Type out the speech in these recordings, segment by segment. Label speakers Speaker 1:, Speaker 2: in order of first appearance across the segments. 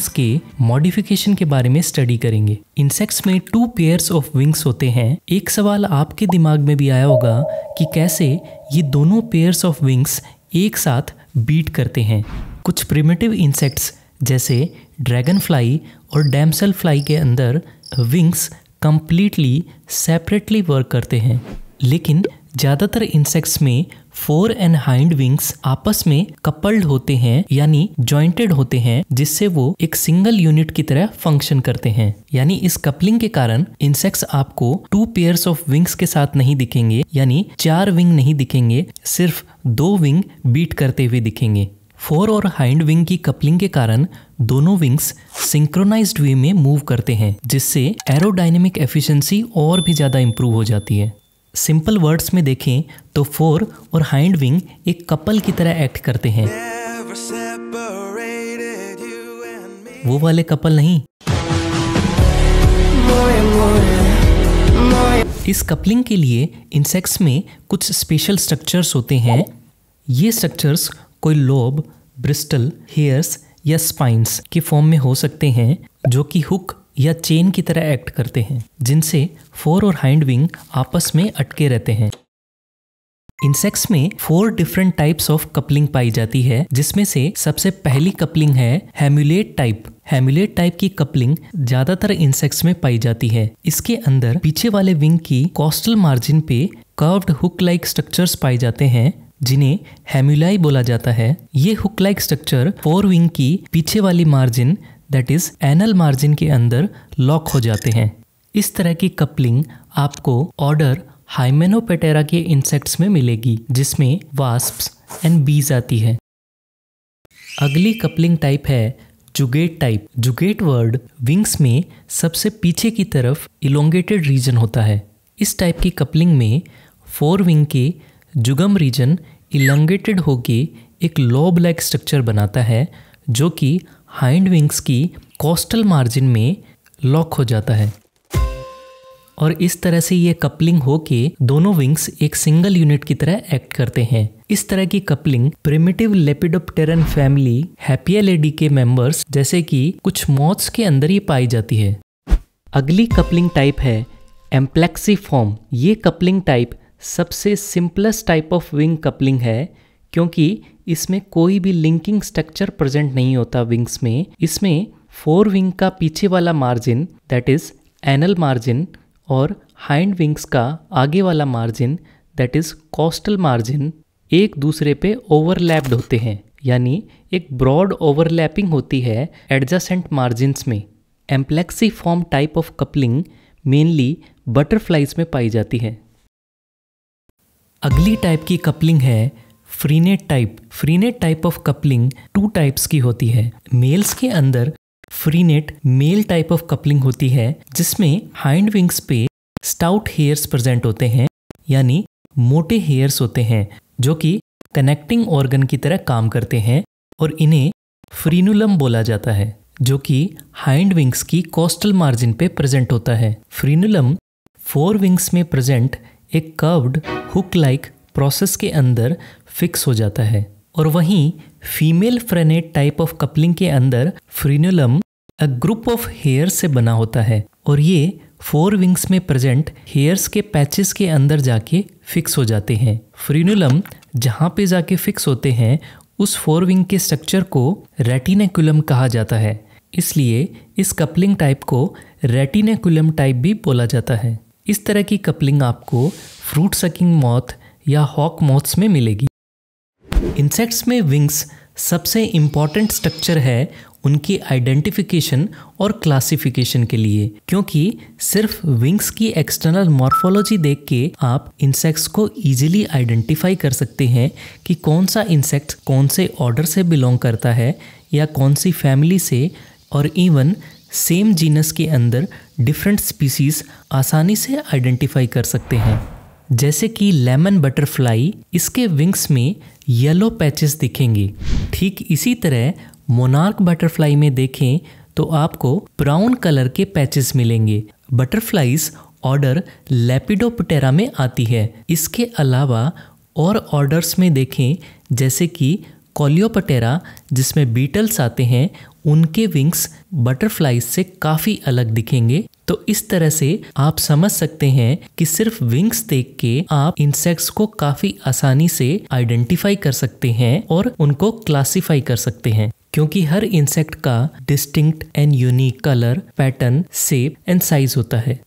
Speaker 1: Wings के modification के बारे में स्टडी करेंगे इंसेक्ट्स में टू पेयर्स ऑफ विंग्स होते हैं एक सवाल आपके दिमाग में भी आया होगा कि कैसे ये दोनों पेयर्स ऑफ विंग्स एक साथ बीट करते हैं कुछ प्रिमेटिव इंसेक्ट्स जैसे ड्रैगन फ्लाई और डैमसल फ्लाई के अंदर विंग्स कंप्लीटली सेपरेटली वर्क करते हैं लेकिन ज़्यादातर इंसेक्ट्स में फोर एंड हाइंड विंग्स आपस में कपल्ड होते हैं यानी ज्वाइंटेड होते हैं जिससे वो एक सिंगल यूनिट की तरह फंक्शन करते हैं यानी इस कपलिंग के कारण इंसेक्ट्स आपको टू पेयर्स ऑफ विंग्स के साथ नहीं दिखेंगे यानी चार विंग नहीं दिखेंगे सिर्फ दो विंग बीट करते हुए दिखेंगे फोर और हाइंड विंग की कपलिंग के कारण दोनों विंग्स सिंक्रोनाइज्ड वे में मूव करते हैं जिससे एरोडाइनेमिक एफिशिएंसी और भी ज़्यादा इंप्रूव हो जाती है सिंपल वर्ड्स में देखें तो फोर और हाइंड विंग एक कपल की तरह एक्ट करते हैं वो वाले कपल नहीं इस कपलिंग के लिए इंसेक्ट्स में कुछ स्पेशल स्ट्रक्चर्स होते हैं ये स्ट्रक्चर्स कोई लोब ब्रिस्टल हेयर्स या स्पाइंस के फॉर्म में हो सकते हैं जो कि हुक या चेन की तरह एक्ट करते हैं जिनसे फोर और हाइंड विंग आपस में अटके रहते हैं इंसेक्ट्स में four different types of coupling पाई जाती है जिसमें से सबसे पहली कपलिंग है हेमुलेट टाइप हेम्यूलेट टाइप की कपलिंग ज्यादातर इंसेक्ट्स में पाई जाती है इसके अंदर पीछे वाले विंग की कॉस्टल मार्जिन पे कर्व्ड हुक लाइक स्ट्रक्चर्स पाए जाते हैं जिन्हें हेम्यूलाई बोला जाता है ये hook like structure fore wing की पीछे वाली margin that is anal margin के अंदर लॉक हो जाते हैं इस तरह की कपलिंग आपको ऑर्डर हाइमेनोपेटेरा के इंसेक्ट्स में मिलेगी जिसमें वास्प एंड बीज आती है अगली कपलिंग टाइप है जुगेट टाइप जुगेट वर्ड विंग्स में सबसे पीछे की तरफ इलोंगेटेड रीजन होता है इस टाइप की कपलिंग में फोर विंग के जुगम रीजन इलोंगेटेड होके एक लॉब लाइक स्ट्रक्चर बनाता है जो कि हाइंड विंग्स की कोस्टल मार्जिन में लॉक हो जाता है और इस तरह से ये कपलिंग होके दोनों विंग्स एक सिंगल यूनिट की तरह एक्ट करते हैं इस तरह की कपलिंग प्रिमिटिव लेपिडोप्टेरन फैमिली लेडी के मेंबर्स जैसे कि कुछ मॉथ्स के अंदर ही पाई जाती है अगली कपलिंग टाइप है एम्प्लेक्सी फॉर्म ये कपलिंग टाइप सबसे simplest type of wing coupling है क्योंकि इसमें कोई भी लिंकिंग स्ट्रक्चर प्रेजेंट नहीं होता विंग्स में इसमें फोर विंग का पीछे वाला margin that is anal margin और हाइंड विंग्स का आगे वाला margin that is costal margin एक दूसरे पे ओवरलैप्ड होते हैं यानी एक ब्रॉड ओवरलैपिंग होती है एडजस्टेंट मार्जिन्स में amplexiform type of coupling mainly butterflies में पाई जाती है अगली टाइप की कपलिंग है frenate type frenate type of coupling two types की होती है मेल्स के अंदर frenate male type of coupling होती है जिसमें हाइंड विंग्स पे स्टाउट हेयर्स प्रेजेंट होते हैं यानी मोटे हेयर्स होते हैं जो कि कनेक्टिंग ऑर्गन की तरह काम करते हैं और इन्हें फ्रीनुलम बोला जाता है जो कि हाइंड विंग्स की कोस्टल मार्जिन पे प्रेजेंट होता है फ्रीनुलम फोर विंग्स में प्रेजेंट एक कर्व्ड हुक लाइक प्रोसेस के अंदर फिक्स हो जाता है और वहीं female frenate type of coupling के अंदर frenulum a group of hair से बना होता है और ये फोर विंग्स में प्रेजेंट हेयर्स के पैचेस के अंदर जाके फिक्स हो जाते हैं फ्रीनुलम जहाँ पे जाके फिक्स होते हैं उस फोर विंग के स्ट्रक्चर को रेटिनेकुलम कहा जाता है इसलिए इस कपलिंग टाइप को रेटिनेकुलम टाइप भी बोला जाता है इस तरह की कपलिंग आपको फ्रूट सकिंग मॉथ या हॉक मॉथ्स में मिलेगी इंसेक्ट्स में विंग्स सबसे इम्पॉर्टेंट स्ट्रक्चर है उनकी आइडेंटिफिकेशन और क्लासिफिकेशन के लिए क्योंकि सिर्फ विंग्स की एक्सटर्नल मॉर्फोलॉजी देख के आप इंसेक्ट्स को इजीली आइडेंटिफाई कर सकते हैं कि कौन सा इंसेक्ट कौन से ऑर्डर से बिलोंग करता है या कौन सी फैमिली से और इवन सेम जीनस के अंदर डिफरेंट स्पीसीज आसानी से आइडेंटिफाई कर सकते हैं जैसे कि लेमन बटरफ्लाई इसके विंग्स में येलो पैचेस दिखेंगे ठीक इसी तरह मोनार्क बटरफ्लाई में देखें तो आपको ब्राउन कलर के पैचेस मिलेंगे बटरफ्लाइज ऑर्डर लेपिडोपटेरा में आती है इसके अलावा और ऑर्डर्स में देखें जैसे कि कॉलियोपटेरा जिसमें बीटल्स आते हैं उनके विंग्स बटरफ्लाइज से काफ़ी अलग दिखेंगे तो इस तरह से आप समझ सकते हैं कि सिर्फ विंग्स देख के आप इंसेक्ट्स को काफी आसानी से आइडेंटिफाई कर सकते हैं और उनको क्लासिफाई कर सकते हैं क्योंकि हर इंसेक्ट का distinct and unique colour pattern shape and size होता है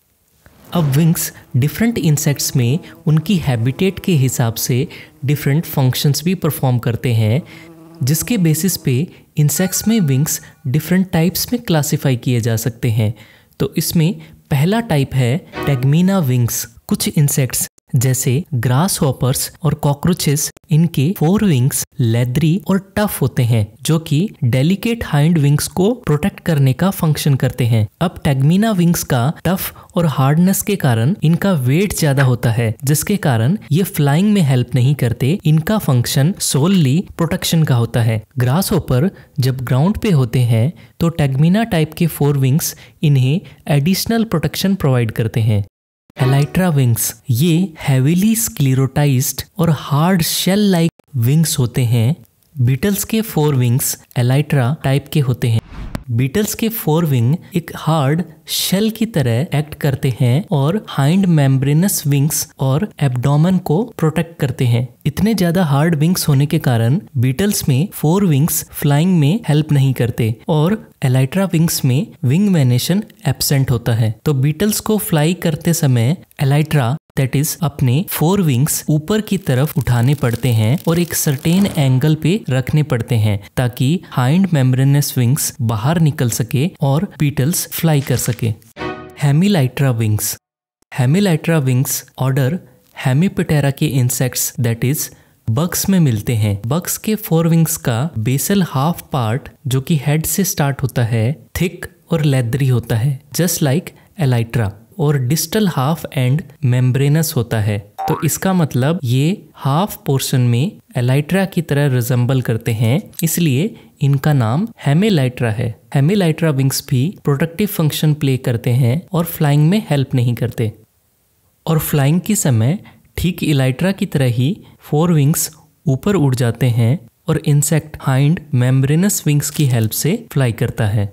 Speaker 1: अब विंग्स डिफरेंट इंसेक्ट्स में उनकी हैबिटेट के हिसाब से डिफरेंट फंक्शंस भी परफॉर्म करते हैं जिसके बेसिस पे इंसेक्ट्स में विंग्स डिफरेंट टाइप्स में क्लासिफाई किए जा सकते हैं तो इसमें पहला टाइप है टेगमीना विंग्स कुछ इंसेक्ट्स जैसे ग्रास हॉपर्स और कॉकरोचेस इनके फोर विंग्स लेदरी और टफ होते हैं जो कि डेलिकेट हाइंड विंग्स को प्रोटेक्ट करने का फंक्शन करते हैं अब टेगमीना विंग्स का टफ और हार्डनेस के कारण इनका वेट ज्यादा होता है जिसके कारण ये फ्लाइंग में हेल्प नहीं करते इनका फंक्शन सोलली प्रोटेक्शन का होता है ग्रास होपर जब ग्राउंड पे होते हैं तो टेगमीना टाइप के फोर विंग्स इन्हें एडिशनल प्रोटेक्शन प्रोवाइड करते हैं एलाइट्रा विंग्स ये हैविली स्क्लेरोटाइज्ड और हार्ड शेल लाइक विंग्स होते हैं बीटल्स के फोर विंग्स एलाइट्रा टाइप के होते हैं बीटल्स के फोर विंग एक हार्ड शेल की तरह एक्ट करते हैं और हाइंड मेम्ब्रेनस विंग्स और एब्डोमेन को प्रोटेक्ट करते हैं इतने ज्यादा हार्ड विंग्स होने के कारण बीटल्स में फोर विंग्स फ्लाइंग में हेल्प नहीं करते और एलाइट्रा विंग्स में विंग वेनेशन एबसेंट होता है तो बीटल्स को फ्लाई करते समय एलाइट्रा दैट इज अपने फोर विंग्स ऊपर की तरफ उठाने पड़ते हैं और एक सर्टेन एंगल पे रखने पड़ते हैं ताकि हाइंड मेम्ब्रेनस विंग्स बाहर निकल सके और बीटल्स फ्लाई कर सके hemelytra wings hemelytra wings order Hemiptera के इंसेक्ट्स दैट इज बक्स में मिलते हैं बक्स के फोर विंग्स का बेसल हाफ पार्ट जो कि हेड से स्टार्ट होता है थिक और लेदरी होता है जस्ट लाइक एलाइट्रा और डिस्टल हाफ एंड मेम्ब्रेनस होता है तो इसका मतलब ये हाफ पोर्शन में एलाइट्रा की तरह रिजम्बल करते हैं इसलिए इनका नाम हेमेलाइट्रा है हेमेलाइट्रा विंग्स भी प्रोडक्टिव फंक्शन प्ले करते हैं और फ्लाइंग में हेल्प नहीं करते और फ्लाइंग के समय ठीक इलाइट्रा की तरह ही फोर विंग्स ऊपर उड़ जाते हैं और इंसेक्ट हाइंड मेम्ब्रेनस विंग्स की हेल्प से फ्लाई करता है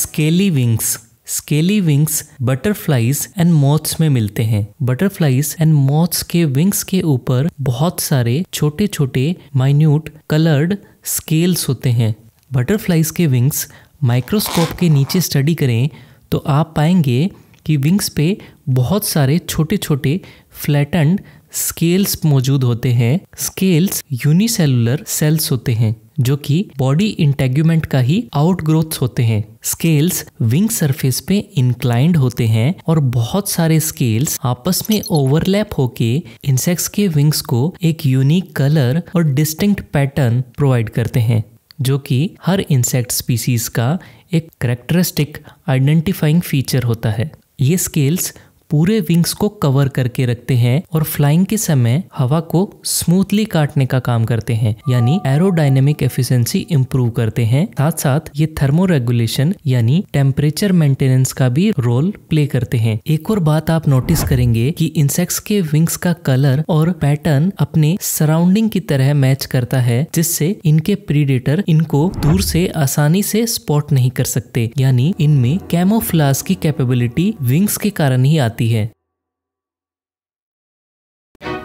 Speaker 1: scaly wings scaly wings butterflies and moths में मिलते हैं बटरफ्लाईज एंड मॉथ्स के विंग्स के ऊपर बहुत सारे छोटे छोटे माइन्यूट कलर्ड स्केल्स होते हैं बटरफ्लाईज के विंग्स माइक्रोस्कोप के नीचे स्टडी करें तो आप पाएंगे कि विंग्स पे बहुत सारे छोटे छोटे फ्लैटेंड स्केल्स मौजूद होते हैं स्केल्स यूनिसेलुलर सेल्स होते हैं जो कि बॉडी इंटेग्यूमेंट का ही आउटग्रोथ्स होते हैं स्केल्स विंग सरफेस पे इंक्लाइंड होते हैं और बहुत सारे स्केल्स आपस में ओवरलैप होके इंसेक्ट्स के विंग्स को एक यूनिक कलर और डिस्टिंक्ट पैटर्न प्रोवाइड करते हैं जो कि हर इंसेक्ट स्पीसीज का एक करेक्टरिस्टिक आइडेंटिफाइंग फीचर होता है ये स्केल्स पूरे विंग्स को कवर करके रखते हैं और फ्लाइंग के समय हवा को स्मूथली काटने का काम करते हैं यानी एरोडाइनेमिक एफिशिएंसी इंप्रूव करते हैं साथ साथ ये थर्मो रेगुलेशन यानी टेम्परेचर मेंटेनेंस का भी रोल प्ले करते हैं एक और बात आप नोटिस करेंगे कि इंसेक्ट्स के विंग्स का कलर और पैटर्न अपने सराउंडिंग की तरह मैच करता है जिससे इनके प्रीडेटर इनको दूर से आसानी से स्पॉट नहीं कर सकते यानी इनमें कैमोफ्लास की कैपेबिलिटी विंग्स के कारण ही आती होती है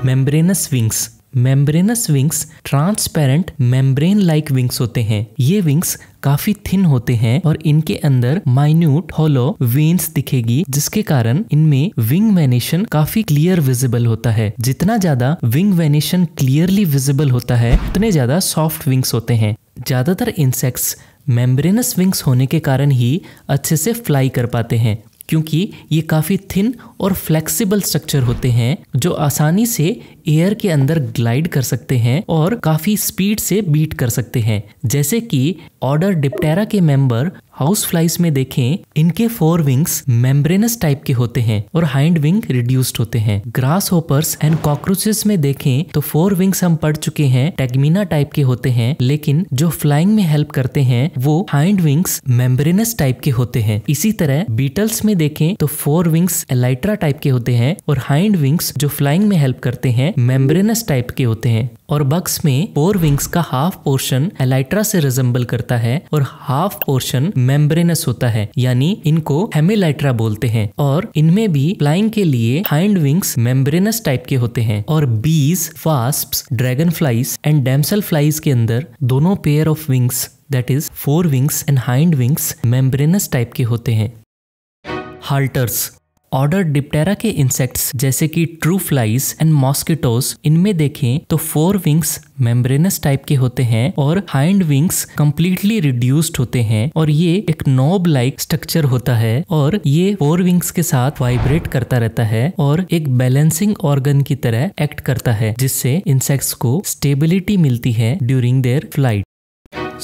Speaker 1: membranous wings membranous wings transparent membrane like wings होते हैं ये विंग्स काफी थिन होते हैं और इनके अंदर माइन्यूट होलो वेन्स दिखेगी जिसके कारण इनमें विंग वेनेशन काफी क्लियर विजिबल होता है जितना ज्यादा विंग वेनेशन क्लियरली विजिबल होता है उतने ज्यादा सॉफ्ट विंग्स होते हैं ज्यादातर इंसेक्ट्स मेम्ब्रेनस विंग्स होने के कारण ही अच्छे से फ्लाई कर पाते हैं क्योंकि ये काफ़ी थिन और फ्लेक्सिबल स्ट्रक्चर होते हैं जो आसानी से एयर के अंदर ग्लाइड कर सकते हैं और काफी स्पीड से बीट कर सकते हैं जैसे कि ऑर्डर डिप्टेरा के मेंबर हाउस फ्लाइज में देखें इनके फोर विंग्स मेम्ब्रेनस टाइप के होते हैं और हाइंड विंग रिड्यूस्ड होते हैं ग्रास होपर्स एंड कॉकरोचेस में देखें तो फोर विंग्स हम पढ़ चुके हैं टेगमिना टाइप के होते हैं लेकिन जो फ्लाइंग में हेल्प करते हैं वो हाइंड विंग्स मेम्ब्रेनस टाइप के होते हैं इसी तरह बीटल्स में देखें तो फोर विंग्स एलाइट्रा टाइप के होते हैं और हाइंड विंग्स जो फ्लाइंग में हेल्प करते हैं मेम्ब्रेनस टाइप के होते हैं और बक्स में फोर विंग्स का हाफ पोर्शन एलाइट्रा से रिजेंबल करता है और हाफ पोर्शन मेम्ब्रेनस होता है यानी इनको हेमिलाइट्रा बोलते हैं और इनमें भी फ्लाइंग के लिए हाइंड विंग्स मेम्ब्रेनस टाइप के होते हैं और bees wasps dragonflies and damselflies के अंदर दोनों pair of wings that is fore wings and hind wings membranous type के होते हैं हाल्टर्स ऑर्डर डिप्टेरा के इंसेक्ट्स जैसे कि ट्रू फ्लाइज एंड मॉस्किटोज इनमें देखें तो फोर विंग्स मेम्ब्रेनस टाइप के होते हैं और हाइंड विंग्स कम्प्लीटली रिड्यूस्ड होते हैं और ये एक नोब लाइक स्ट्रक्चर होता है और ये फोर विंग्स के साथ वाइब्रेट करता रहता है और एक बैलेंसिंग ऑर्गन की तरह एक्ट करता है जिससे इंसेक्ट्स को स्टेबिलिटी मिलती है during their flight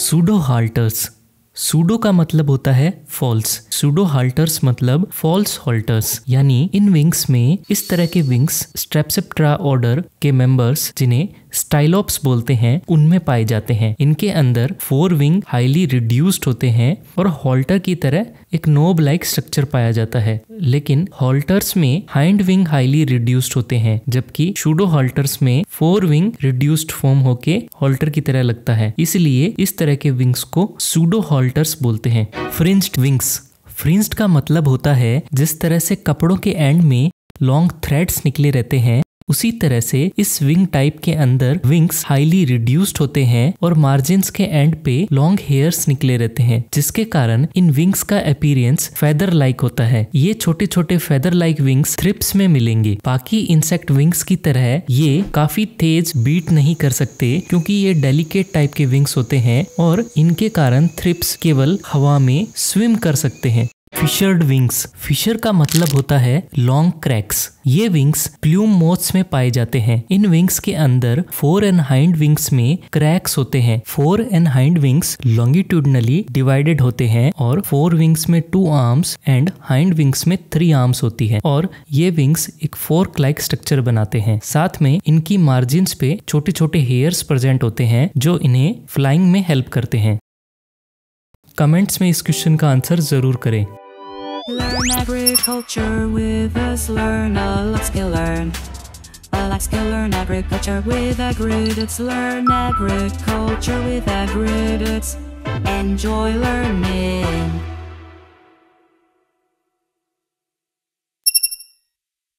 Speaker 1: pseudo halteres pseudo का मतलब होता है फॉल्स सूडो हाल्टर्स मतलब फॉल्स हॉल्टर्स यानी इन विंग्स में इस तरह के विंग्स स्ट्रेपसेप्ट्रा ऑर्डर के मेंबर्स जिन्हें स्टाइलोप्स बोलते हैं उनमें पाए जाते हैं इनके अंदर फोर विंग हाईली रिड्यूस्ड होते हैं और हॉल्टर की तरह एक नोब लाइक स्ट्रक्चर पाया जाता है लेकिन हॉल्टर्स में हाइंड विंग हाईली रिड्यूस्ड होते हैं जबकि शूडो हॉल्टर्स में फोर विंग रिड्यूस्ड फॉर्म होके हॉल्टर की तरह लगता है इसलिए इस तरह के विंग्स को सूडो हॉल्टर्स बोलते हैं फ्रिंज विंग्स फ्रिंज का मतलब होता है जिस तरह से कपड़ों के एंड में लॉन्ग थ्रेड्स निकले रहते हैं उसी तरह से इस विंग टाइप के अंदर विंग्स हाईली रिड्यूस्ड होते हैं और मार्जिन के एंड पे लॉन्ग हेयर्स निकले रहते हैं जिसके कारण इन विंग्स का अपीरियंस फेदर लाइक होता है ये छोटे छोटे फेदर लाइक विंग्स थ्रिप्स में मिलेंगे बाकी इंसेक्ट विंग्स की तरह ये काफी तेज बीट नहीं कर सकते क्योंकि ये डेलिकेट टाइप के विंग्स होते हैं और इनके कारण थ्रिप्स केवल हवा में स्विम कर सकते हैं फिशर्ड विंग्स फिशर का मतलब होता है लॉन्ग क्रैक्स ये विंग्स प्लूम मोथ्स में पाए जाते हैं इन विंग्स के अंदर फोर एंड हाइंड विंग्स में क्रैक्स होते हैं fore and hind wings longitudinally divided होते हैं और फोर विंग्स में two arms and hind wings में थ्री आर्म्स होती है और ये विंग्स एक फोर क्लाइक स्ट्रक्चर बनाते हैं साथ में इनकी मार्जिन पे छोटे छोटे हेयर्स प्रेजेंट होते हैं जो इन्हें फ्लाइंग में हेल्प करते हैं कमेंट्स में इस क्वेश्चन का आंसर जरूर करें Learn agriculture with us, learn a lot, skill learn. A lot, skill learn agriculture with agridits, learn agriculture with agridits. Enjoy learning.